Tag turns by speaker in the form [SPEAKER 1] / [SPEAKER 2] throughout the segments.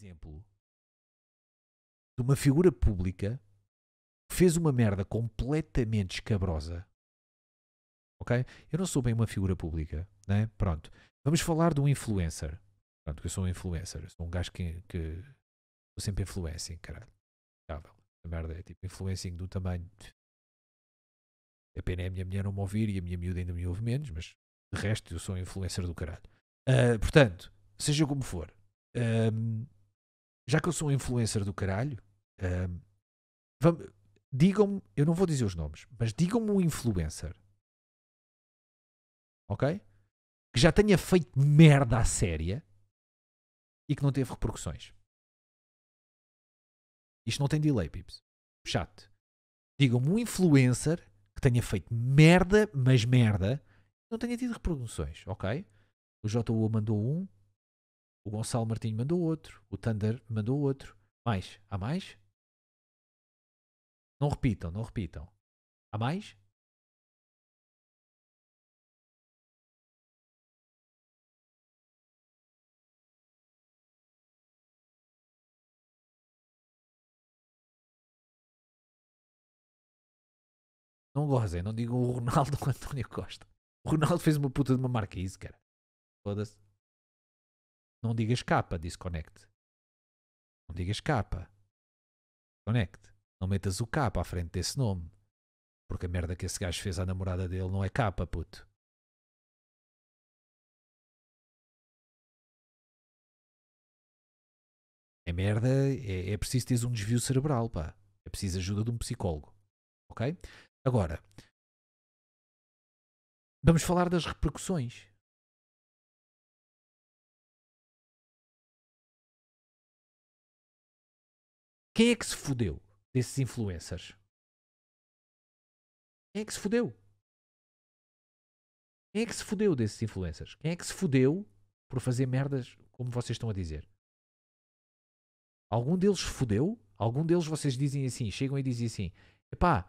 [SPEAKER 1] exemplo
[SPEAKER 2] de uma figura pública que fez uma merda completamente escabrosa. Ok?
[SPEAKER 1] Eu não sou bem uma figura pública, né? Pronto. Vamos falar de um influencer. Pronto, eu sou um influencer. sou um gajo que, que sou sempre influencing, caralho. A merda é tipo influencing do tamanho. A pena é a minha mulher não me ouvir e a minha miúda ainda me ouve menos, mas de resto eu sou um influencer do caralho. Uh, portanto, seja como for, hum, já que eu sou um influencer do caralho, um, digam-me, eu não vou dizer os nomes, mas digam-me um influencer,
[SPEAKER 2] ok? Que já tenha feito merda à séria e que não teve repercussões. Isto não tem delay, pips. Chato. Digam-me um influencer que tenha feito merda, mas merda,
[SPEAKER 1] não tenha tido repercussões, ok? O JU mandou um, o
[SPEAKER 2] Gonçalo Martinho mandou outro. O Thunder mandou outro. Mais? Há mais? Não repitam, não repitam. Há mais? Não gozem, não digam o Ronaldo ou o António Costa. O Ronaldo fez uma puta de uma marca é isso, cara. Foda-se. Não digas capa, disconnect. Não digas capa. Connect. Não metas o capa à frente desse nome. Porque a merda que esse gajo fez à namorada dele não é capa, puto. É merda, é, é preciso teres um desvio cerebral, pá. É preciso ajuda de um psicólogo. Ok? Agora, vamos falar das repercussões. Quem é que se fodeu desses influencers? Quem é que se fodeu? Quem é que se fodeu desses influencers? Quem é que se fodeu por fazer merdas como vocês
[SPEAKER 1] estão a dizer? Algum deles se fodeu? Algum deles vocês dizem assim, chegam e dizem assim: epá,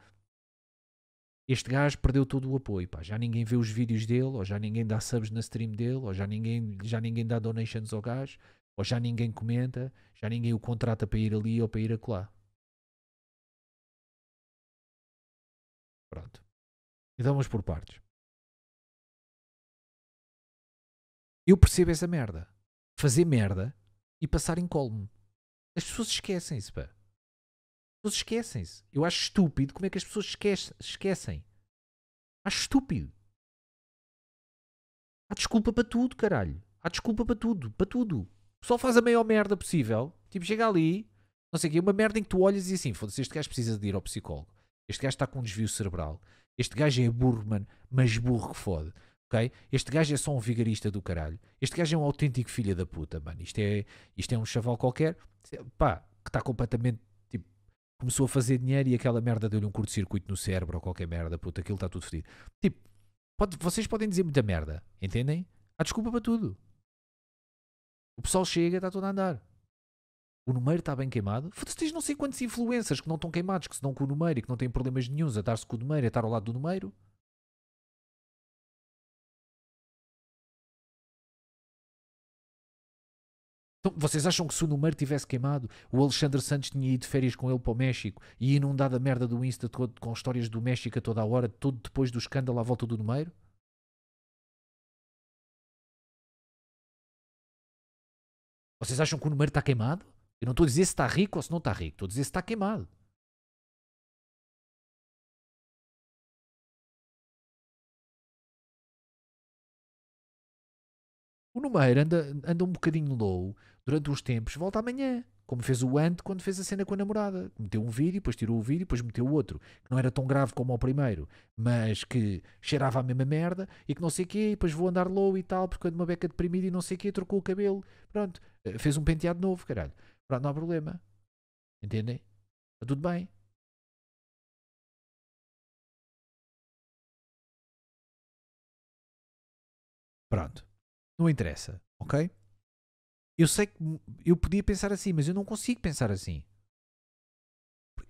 [SPEAKER 1] este gajo perdeu todo o apoio, pá, já ninguém vê os vídeos dele, ou já ninguém dá subs na stream dele, ou já ninguém, já ninguém dá donations ao gajo,
[SPEAKER 2] ou já ninguém comenta, já ninguém o contrata para ir ali ou para ir acolá. Pronto. Então vamos por partes. Eu percebo essa merda. Fazer merda e passar em colmo. As pessoas esquecem-se, pá. As pessoas
[SPEAKER 1] esquecem-se. Eu acho estúpido como é que as pessoas esquece, esquecem. Acho estúpido. Há desculpa para tudo, caralho. Há desculpa para tudo, para tudo. O pessoal faz a maior merda possível. Tipo, chega ali, não sei o quê, uma merda em que tu olhas e assim, foda-se, este gajo precisa de ir ao psicólogo. Este gajo está com um desvio cerebral. Este gajo é burro, mano, mas burro que fode. Okay? Este gajo é só um vigarista do caralho. Este gajo é um autêntico filho da puta, mano. Isto é, isto é um chaval qualquer, pá, que está completamente, tipo, começou a fazer dinheiro e aquela merda deu-lhe um curto-circuito no cérebro ou qualquer merda, puta, aquilo está tudo fodido. Tipo, pode, vocês podem dizer muita merda, entendem? Há desculpa para tudo. O pessoal chega e está todo a andar. O número está bem queimado. Foda-se, tens não sei quantos influencers que não estão queimados,
[SPEAKER 2] que se dão com o número e que não têm problemas nenhums a estar-se com o número, a estar ao lado do número. Então, vocês acham que se o número tivesse queimado, o Alexandre Santos tinha ido de férias com ele para o México e inundado a merda do Insta com histórias do México a toda a hora, todo depois do escândalo à volta do número? Vocês acham que o número está queimado? Eu não estou a dizer se está rico ou se não está rico, estou a dizer se está queimado. O número anda, anda um bocadinho low
[SPEAKER 1] durante os tempos, volta amanhã. Como fez o Ant quando fez a cena com a namorada. Meteu um vídeo, depois tirou o vídeo, depois meteu outro. Que não era tão grave como o primeiro, mas que cheirava a mesma merda e que não sei o quê. E depois vou andar low e tal, porque ando uma beca deprimida e não sei o quê. Trocou o cabelo. Pronto.
[SPEAKER 2] Eh, fez um penteado novo, caralho. Pronto, não há problema. Entendem? Está tudo bem. Pronto. Não interessa, ok? Eu sei que eu podia pensar assim, mas eu não consigo pensar assim.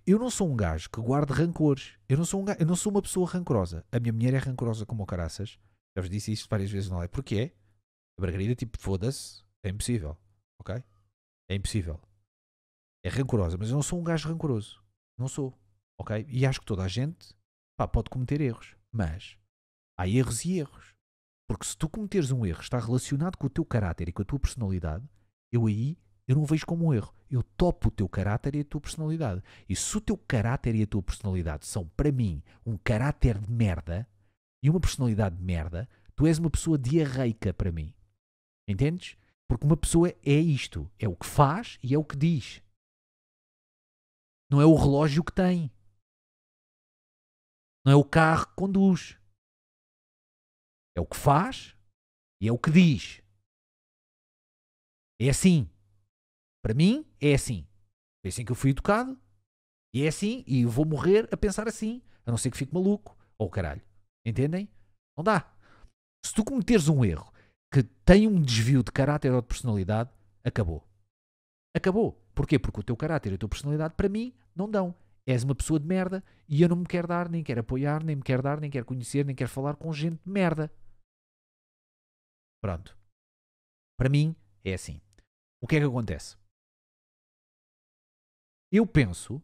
[SPEAKER 2] Eu não sou
[SPEAKER 1] um gajo que guarde rancores. Eu não sou, um gajo, eu não sou uma pessoa rancorosa. A minha mulher é rancorosa como o caraças. Já vos disse isto várias vezes, não é? Porque é. A Margarida, tipo, foda-se. É impossível. Ok? É impossível. É rancorosa, mas eu não sou um gajo rancoroso. Não sou. Ok? E acho que toda a gente pá, pode cometer erros. Mas há erros e erros. Porque se tu cometeres um erro, está relacionado com o teu caráter e com a tua personalidade, eu aí eu não vejo como um erro. Eu topo o teu caráter e a tua personalidade. E se o teu caráter e a tua personalidade são, para mim, um caráter de merda e uma personalidade de merda, tu és uma pessoa diarreica para mim. Entendes? Porque uma pessoa é
[SPEAKER 2] isto: é o que faz e é o que diz. Não é o relógio que tem. Não é o carro que conduz. É o que faz e é o que diz. É assim. Para mim, é assim. É assim que eu fui educado. E é assim.
[SPEAKER 1] E eu vou morrer a pensar assim. A não ser que fique maluco. Ou oh, caralho. Entendem? Não dá. Se tu cometeres um erro que tem um desvio de caráter ou de personalidade, acabou. Acabou. Porquê? Porque o teu caráter e a tua personalidade, para mim, não dão. És uma pessoa de merda e eu não me quero dar, nem quero apoiar, nem me quero dar, nem quero conhecer, nem quero falar com gente de
[SPEAKER 2] merda. Pronto. Para mim, é assim o que é que acontece? Eu penso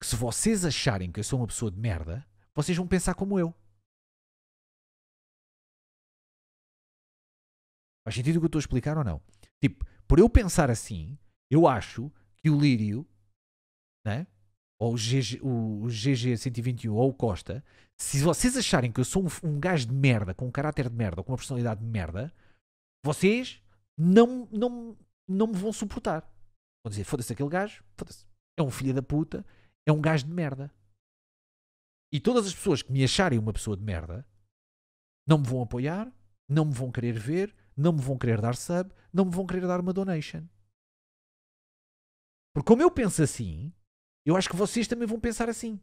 [SPEAKER 2] que se vocês acharem que eu sou uma pessoa de merda, vocês vão pensar como eu. Faz sentido o que eu estou a explicar ou não? Tipo, por eu pensar assim, eu acho que o Lírio, né? ou o,
[SPEAKER 1] GG, 121 ou o Costa, se vocês acharem que eu sou um, um gajo de merda, com um caráter de merda, ou com uma personalidade de merda, vocês não, não, não me vão suportar. Vão dizer, foda-se aquele gajo, foda-se. É um filho da puta, é um gajo de merda. E todas as pessoas que me acharem uma pessoa de merda não me vão apoiar, não me vão querer ver, não me vão querer dar sub, não me vão querer dar uma donation.
[SPEAKER 2] Porque como eu penso assim, eu acho que vocês também vão pensar assim.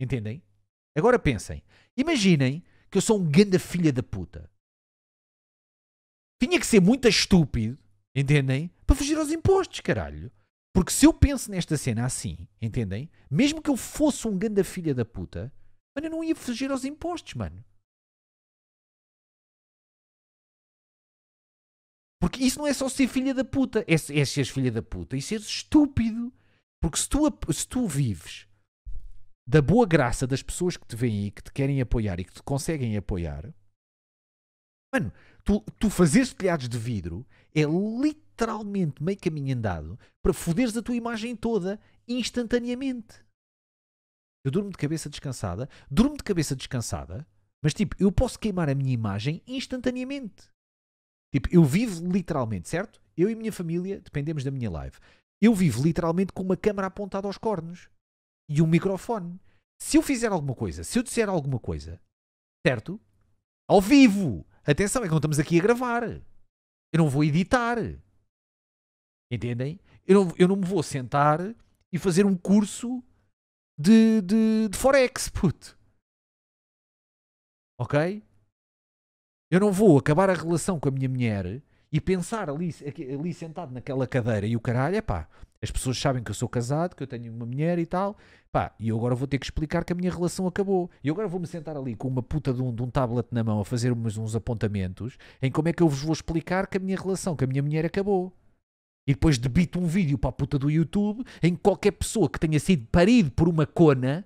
[SPEAKER 2] Entendem? Agora pensem. Imaginem que eu sou um
[SPEAKER 1] ganda filha da puta. Tinha que ser muito estúpido Entendem? Para fugir aos impostos, caralho. Porque se eu penso nesta cena assim, entendem? Mesmo
[SPEAKER 2] que eu fosse um ganda filha da puta, mano, eu não ia fugir aos impostos, mano. Porque isso não é só ser filha da puta, é, é ser filha da puta e ser estúpido. Porque se tu, se tu vives
[SPEAKER 1] da boa graça das pessoas que te veem e que te querem apoiar e que te conseguem apoiar, Mano, tu, tu fazeres telhados de vidro é literalmente meio caminho andado para foderes a tua imagem toda instantaneamente. Eu durmo de cabeça descansada, durmo de cabeça descansada, mas tipo, eu posso queimar a minha imagem instantaneamente. Tipo, eu vivo literalmente, certo? Eu e minha família dependemos da minha live. Eu vivo literalmente com uma câmera apontada aos cornos e um microfone. Se eu fizer alguma coisa, se eu disser alguma coisa, certo? Ao vivo! Atenção, é que não estamos aqui a gravar. Eu não vou editar. Entendem? Eu não, eu não me vou sentar e fazer um curso de, de, de Forex, puto. Ok? Eu não vou acabar a relação com a minha mulher e pensar ali, ali sentado naquela cadeira e o caralho, é pá, as pessoas sabem que eu sou casado, que eu tenho uma mulher e tal. Pá, e eu agora vou ter que explicar que a minha relação acabou. E agora vou-me sentar ali com uma puta de um, de um tablet na mão a fazer uns, uns apontamentos em como é que eu vos vou explicar que a minha relação, que a minha mulher acabou. E depois debito um vídeo para a puta do YouTube em que qualquer pessoa que tenha sido parido por uma cona,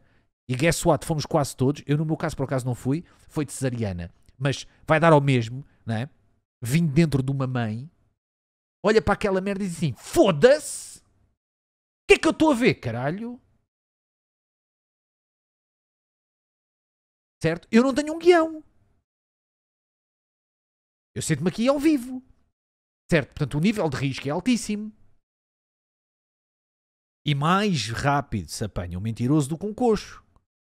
[SPEAKER 1] e guess what, fomos quase todos, eu no meu caso por acaso não fui, foi de cesariana. Mas vai dar ao mesmo, né Vim dentro de uma mãe, olha para
[SPEAKER 2] aquela merda e diz assim, foda-se! O que é que eu estou a ver, caralho? Certo? Eu não tenho um guião. Eu sinto-me aqui ao vivo. Certo? Portanto, o nível de risco é altíssimo. E mais rápido se apanha o um
[SPEAKER 1] mentiroso do que um coxo.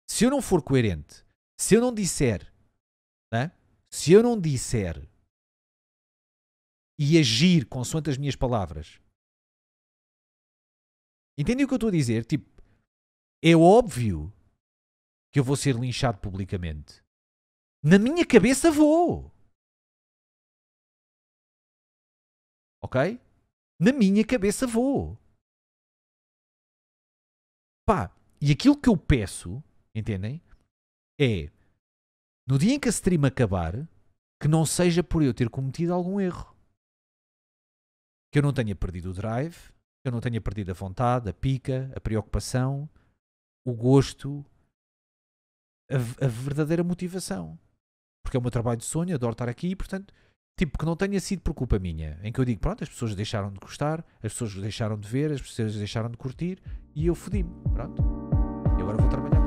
[SPEAKER 1] Se eu não for coerente, se eu não disser, né?
[SPEAKER 2] se eu não disser e agir consoante as minhas palavras, Entendem o que eu estou a dizer? Tipo, é óbvio que eu vou ser linchado publicamente. Na minha cabeça vou. Ok? Na minha cabeça vou. Pá, e aquilo que eu peço, entendem? É no dia em que a stream
[SPEAKER 1] acabar, que não seja por eu ter cometido algum erro. Que eu não tenha perdido o drive, eu não tenha perdido a vontade, a pica, a preocupação, o gosto, a, a verdadeira motivação. Porque é o meu trabalho de sonho, adoro estar aqui, portanto, tipo, que não tenha sido por culpa minha, em que eu digo, pronto, as pessoas deixaram de gostar, as pessoas deixaram de ver, as pessoas deixaram de curtir e eu fodi-me, pronto. E agora vou trabalhar.